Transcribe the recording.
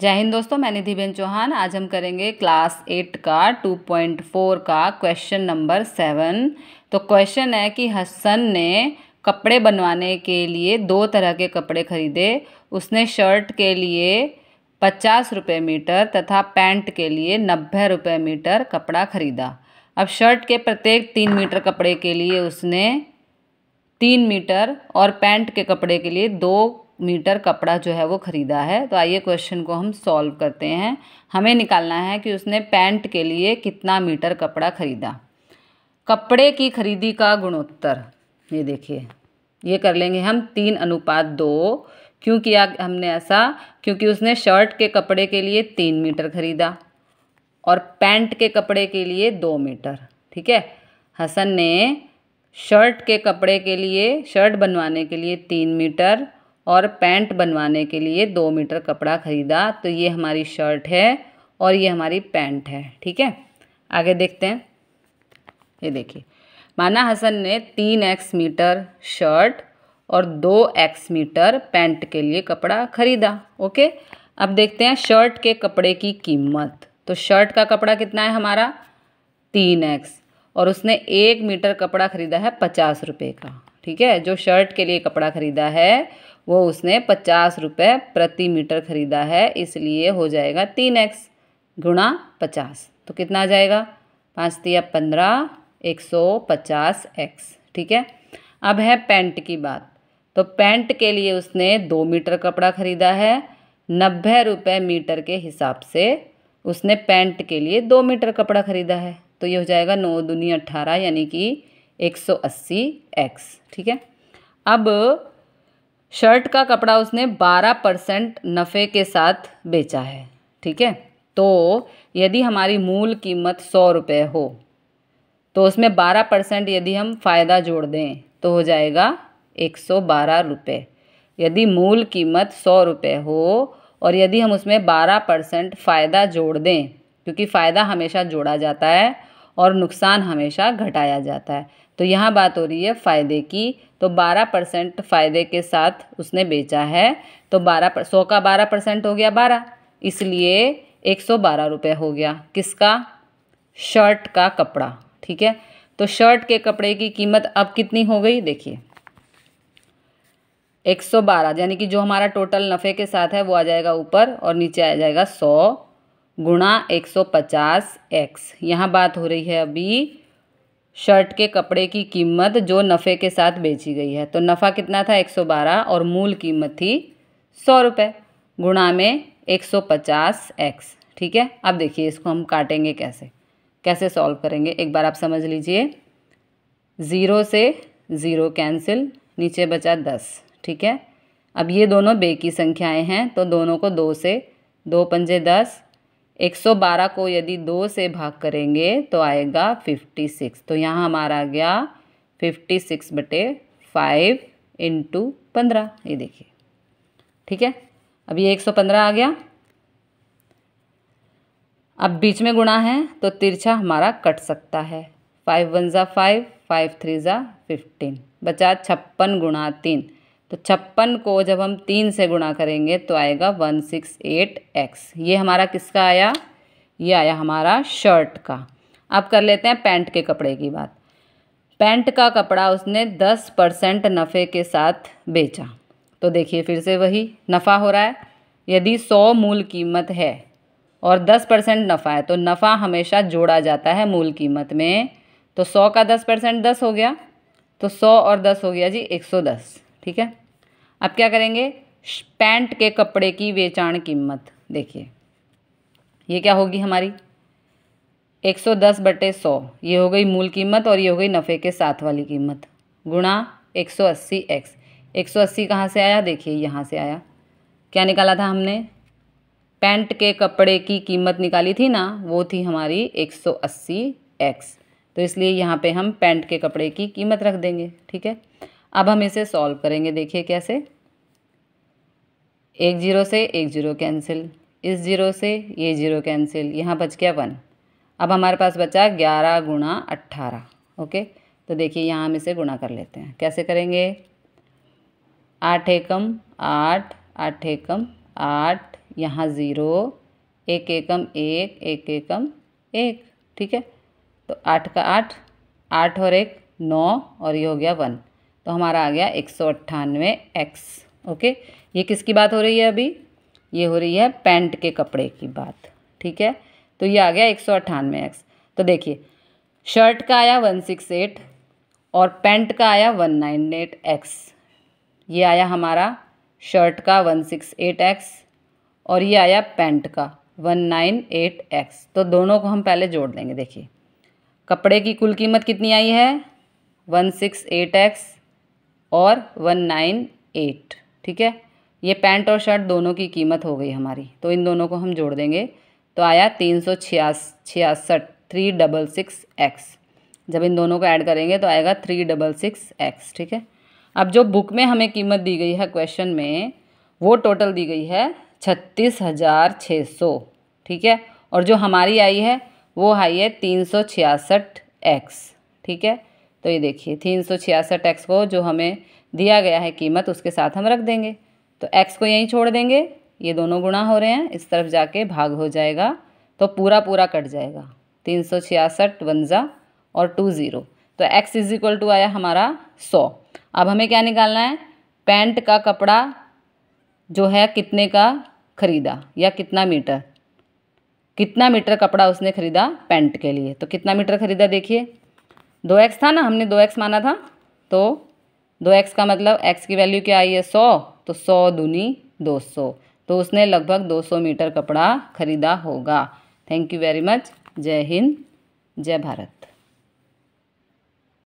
जय हिंद दोस्तों मैं निधि बेन चौहान आज हम करेंगे क्लास एट का 2.4 का क्वेश्चन नंबर सेवन तो क्वेश्चन है कि हसन ने कपड़े बनवाने के लिए दो तरह के कपड़े खरीदे उसने शर्ट के लिए पचास रुपये मीटर तथा पैंट के लिए नब्बे रुपये मीटर कपड़ा खरीदा अब शर्ट के प्रत्येक तीन मीटर कपड़े के लिए उसने तीन मीटर और पैंट के कपड़े के लिए दो मीटर कपड़ा जो है वो ख़रीदा है तो आइए क्वेश्चन को हम सॉल्व करते हैं हमें निकालना है कि उसने पैंट के लिए कितना मीटर कपड़ा ख़रीदा कपड़े की खरीदी का गुणोत्तर ये देखिए ये कर लेंगे हम तीन अनुपात दो क्यों किया हमने ऐसा क्योंकि उसने शर्ट के कपड़े के लिए तीन मीटर ख़रीदा और पैंट के कपड़े के लिए दो मीटर ठीक है हसन ने शर्ट के कपड़े के लिए शर्ट बनवाने के लिए तीन मीटर और पैंट बनवाने के लिए दो मीटर कपड़ा ख़रीदा तो ये हमारी शर्ट है और ये हमारी पैंट है ठीक है आगे देखते हैं ये देखिए माना हसन ने तीन एक्स मीटर शर्ट और दो एक्स मीटर पैंट के लिए कपड़ा ख़रीदा ओके अब देखते हैं शर्ट के कपड़े की कीमत तो शर्ट का कपड़ा कितना है हमारा तीन एक्स और उसने एक मीटर कपड़ा ख़रीदा है पचास रुपये का ठीक है जो शर्ट के लिए कपड़ा ख़रीदा है वो उसने पचास रुपये प्रति मीटर ख़रीदा है इसलिए हो जाएगा तीन एक्स गुणा पचास तो कितना आ जाएगा पाँच तिया पंद्रह एक सौ पचास एक्स ठीक है अब है पैंट की बात तो पैंट के लिए उसने दो मीटर कपड़ा ख़रीदा है नब्बे रुपये मीटर के हिसाब से उसने पैंट के लिए दो मीटर कपड़ा ख़रीदा है तो ये हो जाएगा नौ दुनिया अट्ठारह यानी कि एक सौ अस्सी एक्स ठीक है अब शर्ट का कपड़ा उसने 12 परसेंट नफ़े के साथ बेचा है ठीक है तो यदि हमारी मूल कीमत सौ रुपये हो तो उसमें बारह परसेंट यदि हम फ़ायदा जोड़ दें तो हो जाएगा एक सौ बारह रुपये यदि मूल कीमत सौ रुपये हो और यदि हम उसमें बारह परसेंट फ़ायदा जोड़ दें क्योंकि फ़ायदा हमेशा जोड़ा जाता है और नुकसान हमेशा घटाया जाता है तो यहाँ बात हो रही है फ़ायदे की तो 12 परसेंट फ़ायदे के साथ उसने बेचा है तो 12 पर सौ का 12 परसेंट हो गया 12 इसलिए एक सौ बारह रुपये हो गया किसका शर्ट का कपड़ा ठीक है तो शर्ट के कपड़े की कीमत अब कितनी हो गई देखिए एक सौ बारह यानी कि जो हमारा टोटल नफ़े के साथ है वो आ जाएगा ऊपर और नीचे आ जाएगा सौ गुणा एक सौ पचास एक्स यहाँ बात हो रही है अभी शर्ट के कपड़े की कीमत जो नफ़े के साथ बेची गई है तो नफ़ा कितना था एक सौ बारह और मूल कीमत थी सौ रुपये गुणा में एक सौ पचास एक्स ठीक है अब देखिए इसको हम काटेंगे कैसे कैसे सॉल्व करेंगे एक बार आप समझ लीजिए ज़ीरो से ज़ीरो कैंसिल नीचे बचा दस ठीक है अब ये दोनों बे की संख्याएँ हैं तो दोनों को दो से दो पंजे दस 112 को यदि दो से भाग करेंगे तो आएगा 56 तो यहाँ हमारा आ गया 56 बटे फाइव इंटू पंद्रह ये देखिए ठीक है अब ये 115 आ गया अब बीच में गुणा है तो तिरछा हमारा कट सकता है फाइव वन ज़ा फाइव फाइव थ्री ज़ा फिफ्टीन बचा छप्पन गुणा तीन तो छप्पन को जब हम तीन से गुणा करेंगे तो आएगा वन सिक्स एट एक्स ये हमारा किसका आया ये आया हमारा शर्ट का अब कर लेते हैं पैंट के कपड़े की बात पैंट का कपड़ा उसने दस परसेंट नफ़े के साथ बेचा तो देखिए फिर से वही नफ़ा हो रहा है यदि सौ मूल कीमत है और दस परसेंट नफ़ा है तो नफ़ा हमेशा जोड़ा जाता है मूल कीमत में तो सौ का दस परसेंट दस हो गया तो सौ और दस हो गया जी एक सौ दस ठीक है अब क्या करेंगे पैंट के कपड़े की वेचाण कीमत देखिए ये क्या होगी हमारी 110 बटे सौ ये हो गई मूल कीमत और ये हो गई नफ़े के साथ वाली कीमत गुणा अस्सी एक्स 180 कहाँ से आया देखिए यहाँ से आया क्या निकाला था हमने पैंट के कपड़े की कीमत निकाली थी ना वो थी हमारी अस्सी एक्स तो इसलिए यहाँ पे हम पैंट के कपड़े की कीमत रख देंगे ठीक है अब हम इसे सॉल्व करेंगे देखिए कैसे एक जीरो से एक जीरो कैंसिल इस जीरो से ये जीरो कैंसिल यहाँ बच गया वन अब हमारे पास बचा ग्यारह गुणा अट्ठारह ओके तो देखिए यहाँ हम इसे गुणा कर लेते हैं कैसे करेंगे आठ एकम आठ आठ एकम आठ यहाँ ज़ीरो एक एकम एक एक एकम एक ठीक है तो आठ का आठ आठ और एक नौ और ये हो गया वन तो हमारा आ गया एक सौ अट्ठानवे एक्स ओके ये किसकी बात हो रही है अभी ये हो रही है पैंट के कपड़े की बात ठीक है तो ये आ गया एक सौ अट्ठानवे एक्स तो देखिए शर्ट का आया वन सिक्स एट और पैंट का आया वन नाइन एट एक्स ये आया हमारा शर्ट का वन सिक्स एट एक्स और ये आया पैंट का वन नाइन एट एक्स तो दोनों को हम पहले जोड़ देंगे देखिए कपड़े की कुल कीमत कितनी आई है वन सिक्स एट एक्स और वन नाइन एट ठीक है ये पैंट और शर्ट दोनों की कीमत हो गई हमारी तो इन दोनों को हम जोड़ देंगे तो आया तीन सौ छियास छियासठ थ्री डबल सिक्स एक्स जब इन दोनों को ऐड करेंगे तो आएगा थ्री डबल सिक्स एक्स ठीक है अब जो बुक में हमें कीमत दी गई है क्वेश्चन में वो टोटल दी गई है छत्तीस हज़ार छः सौ ठीक है और जो हमारी आई है वो आई है तीन सौ छियासठ एक्स ठीक है तो ये देखिए तीन सौ छियासठ एक्स को जो हमें दिया गया है कीमत उसके साथ हम रख देंगे तो एक्स को यहीं छोड़ देंगे ये दोनों गुणा हो रहे हैं इस तरफ जाके भाग हो जाएगा तो पूरा पूरा कट जाएगा तीन सौ छियासठ वनज़ा और टू ज़ीरो तो एक्स इज इक्वल टू आया हमारा सौ अब हमें क्या निकालना है पैंट का कपड़ा जो है कितने का ख़रीदा या कितना मीटर कितना मीटर कपड़ा उसने ख़रीदा पैंट के लिए तो कितना मीटर ख़रीदा देखिए दो एक्स था ना हमने दो एक्स माना था तो दो एक्स का मतलब एक्स की वैल्यू क्या आई है सौ तो सौ दूनी दो सौ तो उसने लगभग दो सौ मीटर कपड़ा खरीदा होगा थैंक यू वेरी मच जय हिंद जय भारत